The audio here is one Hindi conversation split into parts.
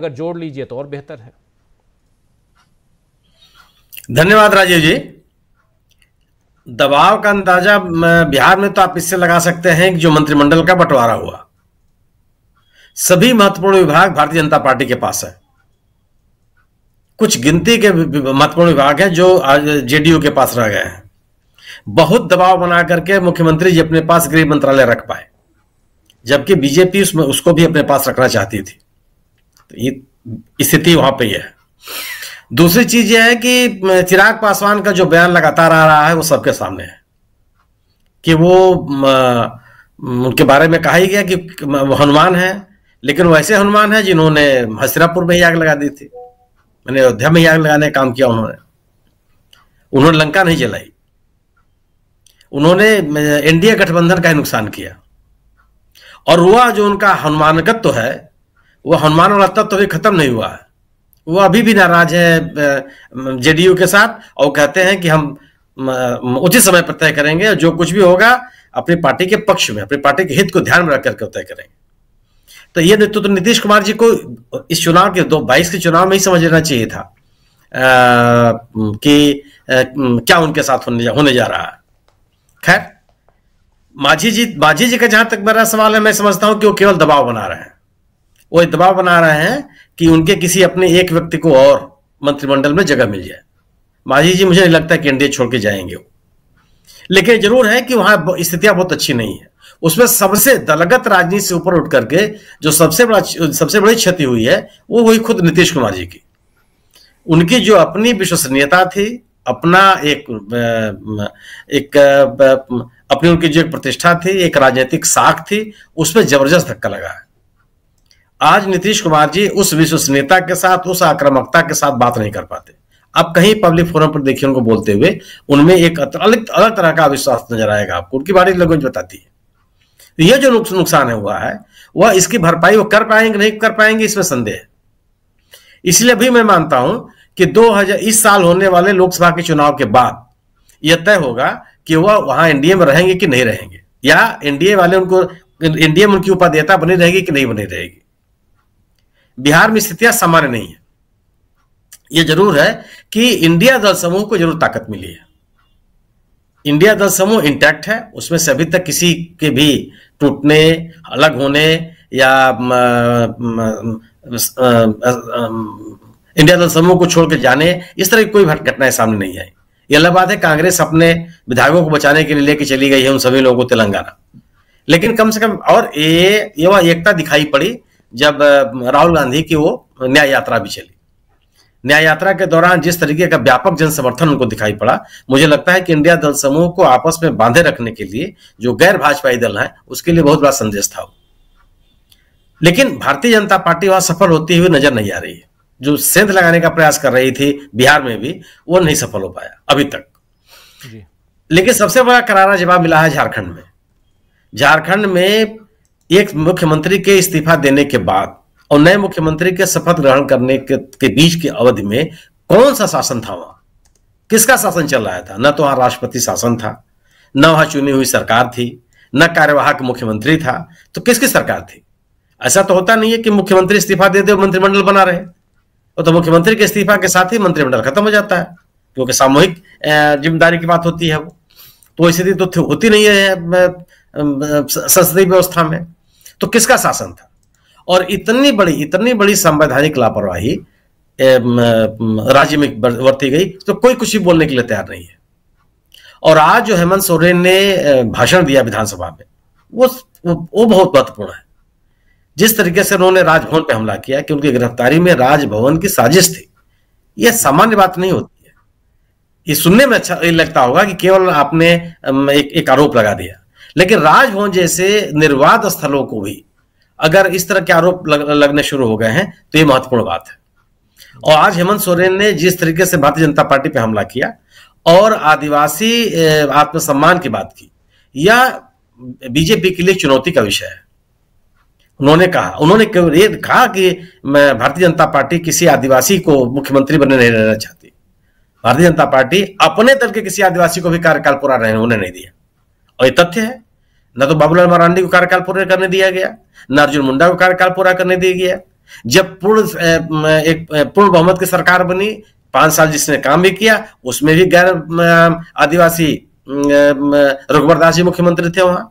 अगर जोड़ लीजिए तो और बेहतर है धन्यवाद राजीव जी दबाव का अंदाजा बिहार में तो आप इससे लगा सकते हैं कि जो मंत्रिमंडल का बंटवारा हुआ सभी महत्वपूर्ण विभाग भारतीय जनता पार्टी के पास है कुछ गिनती के महत्वपूर्ण विभाग हैं जो जेडीयू के पास रह गए हैं बहुत दबाव बना करके मुख्यमंत्री जी अपने पास गृह मंत्रालय रख पाए जबकि बीजेपी उसमें उसको भी अपने पास रखना चाहती थी तो स्थिति वहां पे है दूसरी चीज यह है कि चिराग पासवान का जो बयान लगातार आ रहा है वो सबके सामने है कि वो उनके बारे में कहा ही गया कि हनुमान है लेकिन वैसे हनुमान है जिन्होंने हसरापुर में ही आग लगा दी थी मैंने अयोध्या में ही आग लगाने का काम किया उन्होंने उन्होंने लंका नहीं जलाई उन्होंने एनडीए गठबंधन का ही नुकसान किया और हुआ जो उनका हनुमानकत्व तो है वो हनुमान वाला तत्व तो खत्म नहीं हुआ है वो अभी भी नाराज है जेडीयू के साथ और कहते हैं कि हम उचित समय पर तय करेंगे जो कुछ भी होगा अपनी पार्टी के पक्ष में अपनी पार्टी के हित को ध्यान में रख करके तय करेंगे तो ये नेतृत्व तो नीतीश कुमार जी को इस चुनाव के दो बाईस के चुनाव में ही समझ लेना चाहिए था आ, कि आ, क्या उनके साथ होने जा, होने जा रहा है खैर माझी जी माझी जी का जहां तक मेरा सवाल है मैं समझता हूं कि वो केवल दबाव बना रहे हैं वो दबाव बना रहे हैं कि उनके किसी अपने एक व्यक्ति को और मंत्रिमंडल में जगह मिल जाए माझी जी मुझे नहीं लगता कि एनडीए छोड़ के जाएंगे वो लेकिन जरूर है कि वहां स्थितियां बहुत अच्छी नहीं है उसमें सबसे दलगत राजनीति से ऊपर उठ करके जो सबसे बड़ा सबसे बड़ी क्षति हुई है वो हुई खुद नीतीश कुमार जी की उनकी जो अपनी विश्वसनीयता थी अपना एक एक अपनी उनकी जो एक प्रतिष्ठा थी एक राजनीतिक साख थी उसमें जबरदस्त धक्का लगा है आज नीतीश कुमार जी उस विश्वसनीयता के साथ उस आक्रामकता के साथ बात नहीं कर पाते आप कहीं पब्लिक फोरम पर देखिए उनको बोलते हुए उनमें एक अलग अलग तरह का अविश्वास नजर आएगा आपको उनकी बारी लैंग्वेज बताती है यह जो नुकसान है हुआ है वह इसकी भरपाई वो कर पाएंगे नहीं कर पाएंगे इसमें संदेह है इसलिए भी मैं मानता हूं कि 2000 इस साल होने वाले लोकसभा के चुनाव के बाद यह तय होगा कि वह वहां एनडीए में रहेंगे कि नहीं रहेंगे या एनडीए वाले उनको एनडीए में उनकी उपाध्यता बनी रहेगी कि नहीं बनी रहेगी बिहार में स्थितियां सामान्य नहीं है यह जरूर है कि इंडिया दल समूह को जरूर ताकत मिली है इंडिया दल समूह इंटैक्ट है उसमें से अभी तक किसी के भी टूटने अलग होने या म, म, म, इंडिया दल समूह को छोड़ के जाने इस तरह की कोई घटनाएं सामने नहीं आई ये अलग बात है कांग्रेस अपने विधायकों को बचाने के लिए लेके चली गई है उन सभी लोगों को तेलंगाना लेकिन कम से कम और ये ये वह एकता दिखाई पड़ी जब राहुल गांधी की वो न्याय यात्रा भी चली न्याय यात्रा के दौरान जिस तरीके का व्यापक जन समर्थन उनको दिखाई पड़ा मुझे लगता है कि इंडिया दल समूह को आपस में बांधे रखने के लिए जो गैर भाजपाई दल है उसके लिए बहुत बड़ा संदेश था लेकिन भारतीय जनता पार्टी वहां सफल होती हुई नजर नहीं आ रही है जो सेंध लगाने का प्रयास कर रही थी बिहार में भी वो नहीं सफल हो पाया अभी तक लेकिन सबसे बड़ा करारा जवाब मिला है झारखंड में झारखंड में एक मुख्यमंत्री के इस्तीफा देने के बाद और नए मुख्यमंत्री के शपथ ग्रहण करने के, के बीच की अवधि में कौन सा शासन था वहां किसका शासन चल रहा था न तो वहां राष्ट्रपति शासन था न वहां चुनी हुई सरकार थी न कार्यवाहक मुख्यमंत्री था तो किसकी सरकार थी ऐसा तो होता नहीं है कि मुख्यमंत्री इस्तीफा दे दे और मंत्रिमंडल बना रहे और तो मुख्यमंत्री के इस्तीफा के साथ ही मंत्रिमंडल खत्म हो जाता है क्योंकि सामूहिक जिम्मेदारी की बात होती है वो तो स्थिति तो होती नहीं है संसदीय व्यवस्था में तो किसका शासन था और इतनी बड़ी इतनी बड़ी संवैधानिक लापरवाही राज्य में वर्ती गई तो कोई कुछ भी बोलने के लिए तैयार नहीं है और आज जो हेमंत सोरेन ने भाषण दिया विधानसभा में वो वो बहुत महत्वपूर्ण है जिस तरीके से उन्होंने राजभवन पर हमला किया कि उनकी गिरफ्तारी में राजभवन की साजिश थी यह सामान्य बात नहीं होती है ये सुनने में अच्छा लगता होगा कि केवल आपने एक, एक आरोप लगा दिया लेकिन राजभवन जैसे निर्वाध स्थलों को भी अगर इस तरह के आरोप लग, लगने शुरू हो गए हैं तो ये महत्वपूर्ण बात है और आज हेमंत सोरेन ने जिस तरीके से भारतीय जनता पार्टी पर हमला किया और आदिवासी आत्मसम्मान की बात की यह बीजेपी के लिए चुनौती का विषय है उन्होंने कहा उन्होंने ये कहा कि मैं भारतीय जनता पार्टी किसी आदिवासी को मुख्यमंत्री बने नहीं रहना चाहती भारतीय जनता पार्टी अपने दल के किसी आदिवासी को भी कार्यकाल पूरा रहने उन्हें नहीं दिया और ये तथ्य है ना तो बाबूलाल मरांडी को कार्यकाल पूरा करने दिया गया ना अर्जुन मुंडा को कार्यकाल पूरा करने दिया गया जब पूर्ण एक पूर्ण बहुमत की सरकार बनी पांच साल जिसने काम भी किया उसमें भी गैर आदिवासी रघुवर दास जी मुख्यमंत्री थे वहां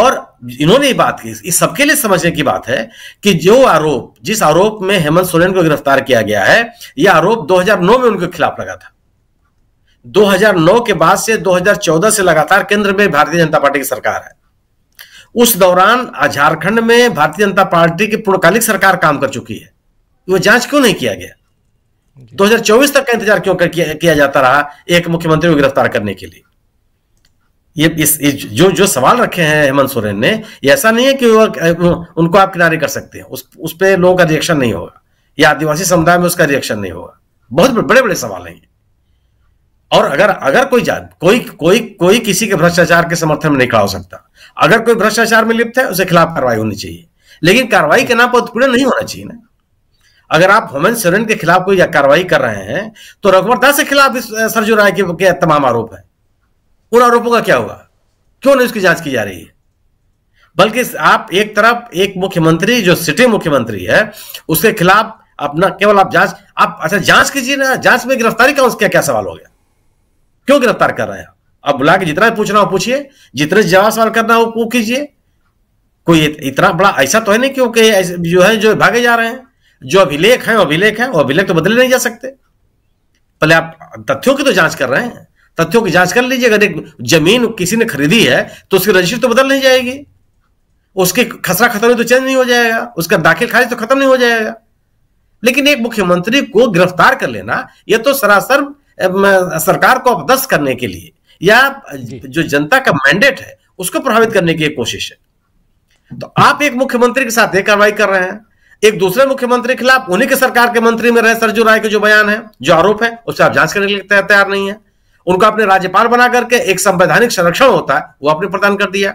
और इन्होंने ये बात की इस सबके लिए समझने की बात है कि जो आरोप जिस आरोप में हेमंत सोरेन को गिरफ्तार किया गया है यह आरोप 2009 में उनके खिलाफ लगा था 2009 के बाद से 2014 से लगातार केंद्र में भारतीय जनता पार्टी की सरकार है उस दौरान झारखंड में भारतीय जनता पार्टी की पूर्णकालिक सरकार काम कर चुकी है वो जांच क्यों नहीं किया गया 2024 तक का इंतजार क्यों कर किया, किया जाता रहा एक मुख्यमंत्री को गिरफ्तार करने के लिए ये इस, इस जो जो सवाल रखे हैं हेमंत सोरेन ने ऐसा नहीं है कि उनको आप किनारे कर सकते हैं उस उस पर लोगों का रिएक्शन नहीं होगा या आदिवासी समुदाय में उसका रिएक्शन नहीं होगा बहुत बड़े बड़े सवाल हैं और अगर अगर कोई जा कोई कोई कोई किसी के भ्रष्टाचार के समर्थन में नहीं खड़ा हो सकता अगर कोई भ्रष्टाचार में लिप्त है उसके खिलाफ कार्रवाई होनी चाहिए लेकिन कार्रवाई के नाम पर उत्पीड़न नहीं होना चाहिए ना अगर आप हेमंत सोरेन के खिलाफ कोई कार्रवाई कर रहे हैं तो रघुवर दास के खिलाफ सरजू राय के, के तमाम आरोप है उन आरोपों का क्या हुआ क्यों नहीं उसकी जांच की जा रही है बल्कि आप एक तरफ एक मुख्यमंत्री जो सिटी मुख्यमंत्री है उसके खिलाफ अपना केवल आप जांच आप अच्छा जांच कीजिए ना जांच में गिरफ्तारी का उसका क्या सवाल हो गया क्यों गिरफ्तार कर रहे हैं अब बुला के जितना पूछना हो पूछिए जितने जवाब सवाल करना हो वो कीजिए कोई इतना बड़ा ऐसा तो है नहीं क्योंकि जो है जो भागे जा रहे हैं जो अभिलेख है अभिलेख है वो अभिलेख तो बदले नहीं जा सकते पहले आप तथ्यों की तो जांच कर रहे हैं तथ्यों की जांच कर लीजिए अगर एक जमीन किसी ने खरीदी है तो उसकी रजिस्ट्री तो बदल नहीं जाएगी उसकी खसरा खतरे तो चेंज नहीं हो जाएगा उसका दाखिल खारिज तो खत्म नहीं हो जाएगा लेकिन एक मुख्यमंत्री को गिरफ्तार कर लेना यह तो सरासर सरकार को अपदस्त करने के लिए या जो जनता का मैंडेट है उसको प्रभावित करने की कोशिश है तो आप एक मुख्यमंत्री के साथ ये कार्रवाई कर रहे हैं एक दूसरे मुख्यमंत्री के खिलाफ उन्हीं के सरकार के मंत्री में रहे सरजू राय के जो बयान है जो आरोप है उससे आप जांच करने के लिए तैयार नहीं है उनको अपने राज्यपाल बना करके एक संवैधानिक संरक्षण होता है वो आपने प्रदान कर दिया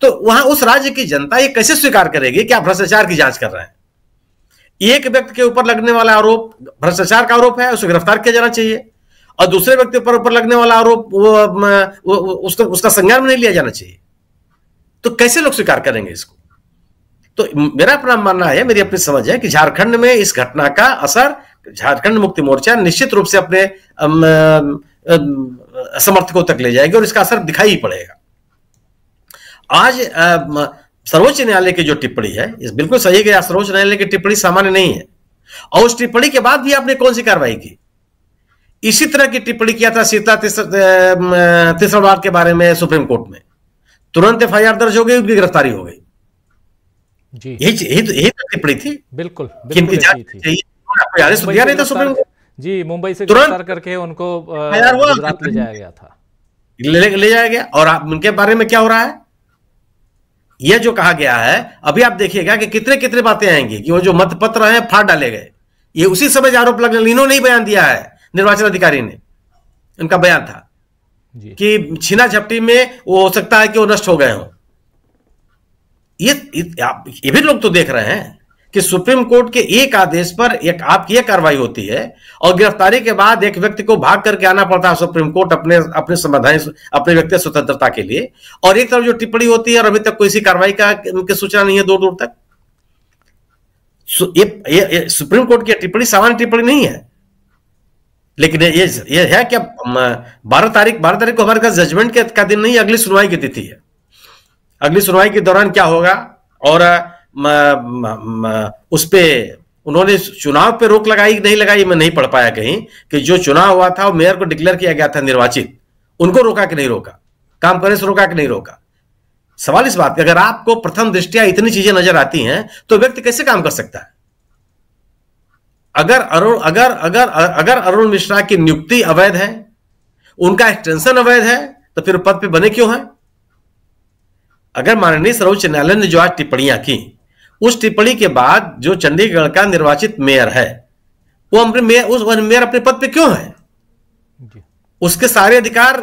तो वहां उस राज्य की जनता ये कैसे स्वीकार करेगी कि आप भ्रष्टाचार की जांच कर रहे हैं एक व्यक्ति के ऊपर लगने वाला आरोप भ्रष्टाचार का आरोप है उसे गिरफ्तार किया जाना चाहिए और दूसरे व्यक्ति पर ऊपर लगने वाला आरोप उसका उसका संज्ञान नहीं लिया जाना चाहिए तो कैसे लोग स्वीकार करेंगे इसको तो मेरा अपना मानना है मेरी अपनी समझ है कि झारखंड में इस घटना का असर झारखंड मुक्ति मोर्चा निश्चित रूप से अपने समर्थकों तक ले जाएगी और इसका असर दिखाई ही पड़ेगा आज सर्वोच्च न्यायालय की जो टिप्पणी है इस बिल्कुल सही है सर्वोच्च न्यायालय की टिप्पणी सामान्य नहीं है और उस टिप्पणी के बाद भी आपने कौन सी कार्रवाई की इसी तरह की टिप्पणी किया था सीता तीसरवार के बारे में सुप्रीम कोर्ट में तुरंत एफ दर्ज हो गई उनकी गिरफ्तारी हो गई यही तो, यही तो टिप्पणी थी बिल्कुल, तो था सुप्रीम कोर्ट जी मुंबई से तुरंत करके उनको गुजरात ले जाया गया था ले, ले जाया गया और आप उनके बारे में क्या हो रहा है यह जो कहा गया है अभी आप देखिएगा कि कितने कितने बातें आएंगी कि वो जो मतपत्र हैं फाड़ डाले गए ये उसी समय आरोप लगने इन्होंने ही बयान दिया है निर्वाचन अधिकारी ने उनका बयान था कि छीना झपटी में वो हो सकता है कि वो नष्ट हो गए हो ये ये भी लोग तो देख रहे हैं कि सुप्रीम कोर्ट के एक आदेश पर एक आपकी यह कार्रवाई होती है और गिरफ्तारी के बाद एक व्यक्ति को भाग करके आना पड़ता है सुप्रीम कोर्ट अपने अपने समाधान अपने व्यक्ति स्वतंत्रता के लिए और एक तरफ जो टिप्पणी होती है और अभी तक कोई सी कार्रवाई का उनकी सूचना नहीं है दूर दूर तक ये, ये, ये सुप्रीम कोर्ट की टिप्पणी सामान्य टिप्पणी नहीं है लेकिन ये ये है कि बारह तारीख बारह तारीख को हमारे पास जजमेंट के का दिन नहीं अगली सुनवाई की तिथि है अगली सुनवाई के दौरान क्या होगा और म, म, म, उस पर उन्होंने चुनाव पे रोक लगाई नहीं लगाई मैं नहीं पढ़ पाया कहीं कि जो चुनाव हुआ था वो मेयर को डिक्लेयर किया गया था निर्वाचित उनको रोका कि नहीं रोका काम करने से रोका कि नहीं रोका सवाल इस बात का अगर आपको प्रथम दृष्टिया इतनी चीजें नजर आती हैं तो व्यक्ति कैसे काम कर सकता है अगर अरुण अगर अगर अगर अरुण मिश्रा की नियुक्ति अवैध है उनका एक्सटेंशन अवैध है तो फिर पद पे बने क्यों हैं अगर माननीय सर्वोच्च न्यायालय ने जो आज टिप्पणियां की उस टिप्पणी के बाद जो चंडीगढ़ का निर्वाचित मेयर है वो अपने मेयर उस मेयर अपने पद पे क्यों है उसके सारे अधिकार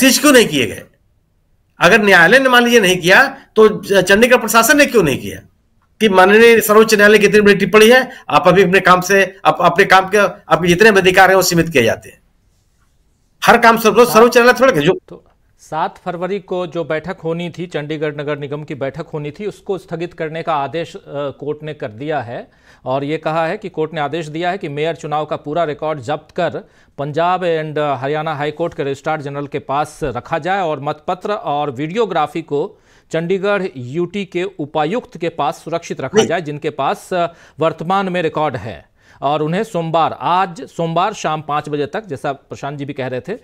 सीज क्यों नहीं किए गए अगर न्यायालय ने मान लीजिए नहीं किया तो चंडीगढ़ प्रशासन ने क्यों नहीं किया कि माननीय सर्वोच्च न्यायालय की इतनी बड़ी टिप्पणी है आप अभी अपने काम से आप अपने काम के आपके जितने भी अधिकार हैं वो सीमित किए जाते हैं हर काम सर्वोच्च सर्वोच्च न्यायालय थोड़ा जो तो सात फरवरी को जो बैठक होनी थी चंडीगढ़ नगर निगम की बैठक होनी थी उसको स्थगित करने का आदेश कोर्ट ने कर दिया है और ये कहा है कि कोर्ट ने आदेश दिया है कि मेयर चुनाव का पूरा रिकॉर्ड जब्त कर पंजाब एंड हरियाणा हाईकोर्ट के रजिस्ट्रार जनरल के पास रखा जाए और मतपत्र और वीडियोग्राफी को चंडीगढ़ यूटी के उपायुक्त के पास सुरक्षित रखा जाए जिनके पास वर्तमान में रिकॉर्ड है और उन्हें सोमवार आज सोमवार शाम पाँच बजे तक जैसा प्रशांत जी भी कह रहे थे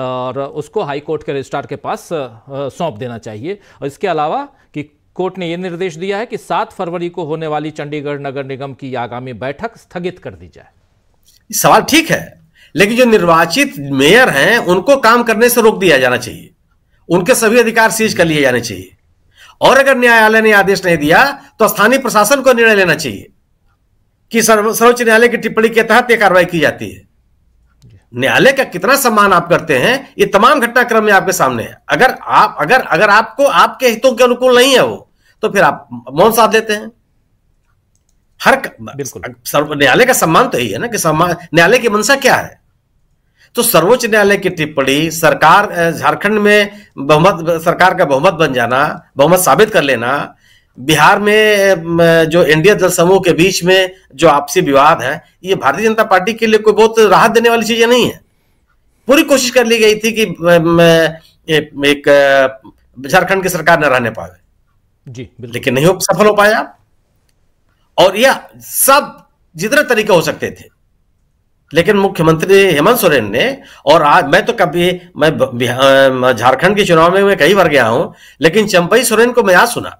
और उसको हाई कोर्ट के रजिस्ट्रार के पास सौंप देना चाहिए और इसके अलावा कि कोर्ट ने यह निर्देश दिया है कि सात फरवरी को होने वाली चंडीगढ़ नगर निगम की आगामी बैठक स्थगित कर दी जाए सवाल ठीक है लेकिन जो निर्वाचित मेयर हैं उनको काम करने से रोक दिया जाना चाहिए उनके सभी अधिकार सीज कर लिए जाने चाहिए और अगर न्यायालय ने आदेश नहीं दिया तो स्थानीय प्रशासन को निर्णय लेना चाहिए कि सर्वोच्च न्यायालय की टिप्पणी के तहत यह कार्रवाई की जाती है न्यायालय का कितना सम्मान आप करते हैं ये तमाम घटनाक्रम में आपके सामने है अगर आप अगर अगर आपको आपके हितों के अनुकूल नहीं है वो तो फिर आप मौन साध लेते हैं हर न्यायालय का सम्मान तो यही है ना कि सम्मान न्यायालय की मंशा क्या है तो सर्वोच्च न्यायालय की टिप्पणी सरकार झारखंड में बहुमत सरकार का बहुमत बन जाना बहुमत साबित कर लेना बिहार में जो एनडीए दल समूह के बीच में जो आपसी विवाद है ये भारतीय जनता पार्टी के लिए कोई बहुत राहत देने वाली चीजें नहीं है पूरी कोशिश कर ली गई थी कि एक झारखंड की सरकार न रहने पावे जी लेकिन नहीं हो सफल हो पाया और यह सब जितने तरीके हो सकते थे लेकिन मुख्यमंत्री हेमंत सोरेन ने और आज मैं तो कभी मैं झारखंड के चुनाव में मैं कई बार गया हूं लेकिन चंपई सोरेन को मैं आज सुना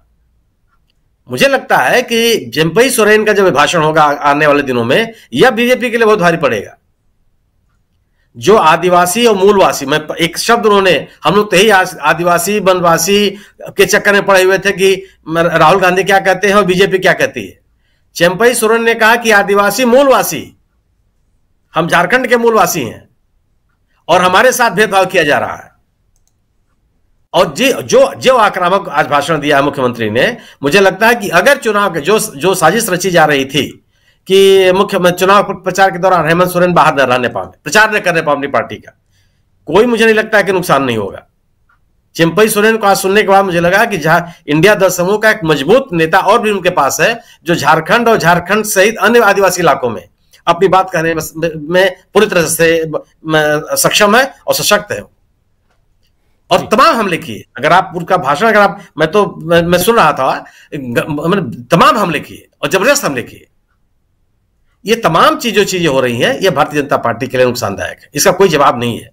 मुझे लगता है कि चंपई सोरेन का जब भाषण होगा आने वाले दिनों में यह बीजेपी के लिए बहुत भारी पड़ेगा जो आदिवासी और मूलवासी मैं एक शब्द उन्होंने हम लोग तो ही आदिवासी वनवासी के चक्कर में पड़े हुए थे कि राहुल गांधी क्या कहते हैं और बीजेपी क्या कहती है चंपई सोरेन ने कहा कि आदिवासी मूलवासी हम झारखंड के मूलवासी हैं और हमारे साथ भेदभाव किया जा रहा है और जी जो जो आक्रामक आज भाषण दिया है मुख्यमंत्री ने मुझे लगता है कि अगर चुनाव के जो जो साजिश रची जा रही थी कि मुख्य चुनाव प्रचार के दौरान हेमंत सोरेन बाहर न रहने पाए प्रचार न करने पाओ अपनी पार्टी का कोई मुझे नहीं लगता कि नुकसान नहीं होगा चिंपई सोरेन को आज सुनने के बाद मुझे लगा कि जहां इंडिया दल समूह का एक मजबूत नेता और भी उनके पास है जो झारखंड और झारखंड सहित अन्य आदिवासी इलाकों में अपनी बात कहने में पूरी तरह से सक्षम है और सशक्त है और तमाम हमले किए अगर आप उनका भाषण अगर आप मैं तो मैं, मैं सुन रहा था मैंने मतलब तमाम हमले किए और जबरदस्त हमले किए ये तमाम चीजों चीजें हो रही हैं ये भारतीय जनता पार्टी के लिए नुकसानदायक है इसका कोई जवाब नहीं है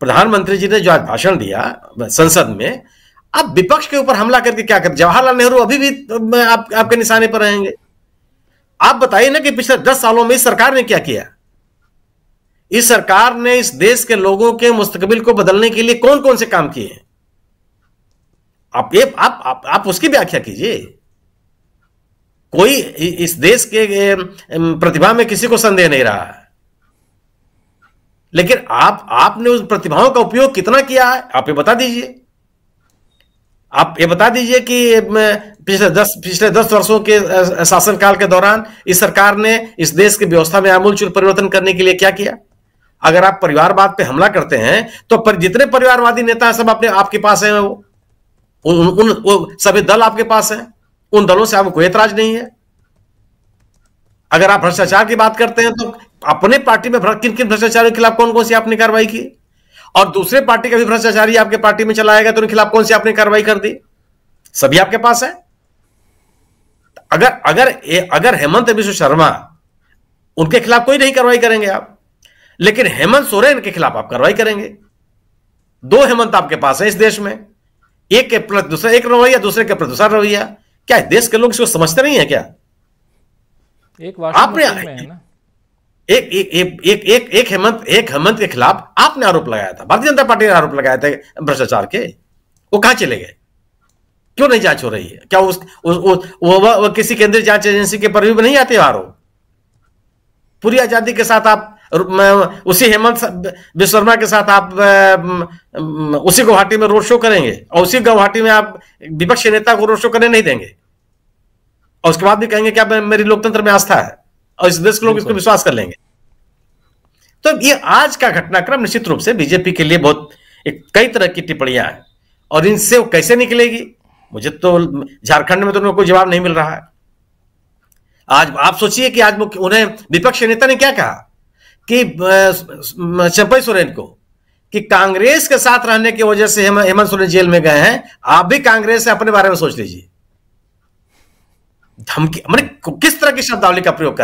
प्रधानमंत्री जी ने जो आज भाषण दिया संसद में अब विपक्ष के ऊपर हमला करके क्या कर जवाहरलाल नेहरू अभी भी आप, आपके निशाने पर रहेंगे आप बताइए ना कि पिछले दस सालों में इस सरकार ने क्या किया इस सरकार ने इस देश के लोगों के मुस्तकबिल को बदलने के लिए कौन कौन से काम किए हैं आप ये आप, आप, आप उसकी व्याख्या कीजिए कोई इस देश के प्रतिभा में किसी को संदेह नहीं रहा है लेकिन आप आपने उस प्रतिभाओं का उपयोग कितना किया है आप ये बता दीजिए आप ये बता दीजिए कि पिछले दस पिछले दस वर्षों के शासनकाल के दौरान इस सरकार ने इस देश की व्यवस्था में आमूलचूल परिवर्तन करने के लिए क्या किया अगर आप परिवारवाद पे हमला करते हैं तो पर जितने परिवारवादी नेता हैं सब अपने आपके पास हैं वो उन, उन वो सभी दल आपके पास हैं उन दलों से आपको कोई ऐतराज नहीं है अगर आप भ्रष्टाचार की बात करते हैं तो अपने पार्टी में किन किन भ्रष्टाचार के खिलाफ कौन कौन सी आपने कार्रवाई की और दूसरे पार्टी का भी भ्रष्टाचारी आपके पार्टी में चलाएगा तो उनके खिलाफ कौन सी आपने कार्रवाई कर दी सभी आपके पास है अगर अगर अगर हेमंत विश्व शर्मा उनके खिलाफ कोई नहीं कार्रवाई करेंगे आप लेकिन हेमंत सोरेन के खिलाफ आप कार्रवाई करेंगे दो हेमंत आपके पास है इस देश में एक के प्रति दूसरा एक रवैया दूसरे के प्रति दूसरा रवैया क्या देश के लोग इसको समझते नहीं है क्या एक आपने है ना एक एक एक एक एक, हेमंत एक हेमंत के खिलाफ आपने आरोप लगाया था भारतीय जनता पार्टी ने आरोप लगाया था भ्रष्टाचार के वो कहां चले गए क्यों नहीं जांच हो रही है क्या उस, उस, उस वो, वो, वो किसी केंद्रीय जांच एजेंसी के पर में नहीं आते आरोप पूरी आजादी के साथ आप उसी हेमंत विश्वर्मा के साथ आप उसी गुवाहाटी में रोड शो करेंगे और उसी गुवाहाटी में आप विपक्षी नेता को रोड शो करने नहीं देंगे और उसके बाद भी कहेंगे क्या मेरी लोकतंत्र में आस्था है और इस के लोग इसको विश्वास कर लेंगे तो ये आज का घटनाक्रम निश्चित रूप से बीजेपी के लिए बहुत एक कई तरह की टिप्पणियां हैं और इनसे वो कैसे निकलेगी मुझे तो झारखंड में तो उनको कोई जवाब नहीं मिल रहा है आज आप सोचिए कि आज उन्हें विपक्ष नेता ने क्या कहा कि चंपई सोरेन को कि कांग्रेस के साथ रहने की वजह से हेमंत सोरेन जेल में गए हैं आप भी कांग्रेस से अपने बारे में सोच लीजिए धमकी मैंने किस तरह की शब्दावली का प्रयोग कर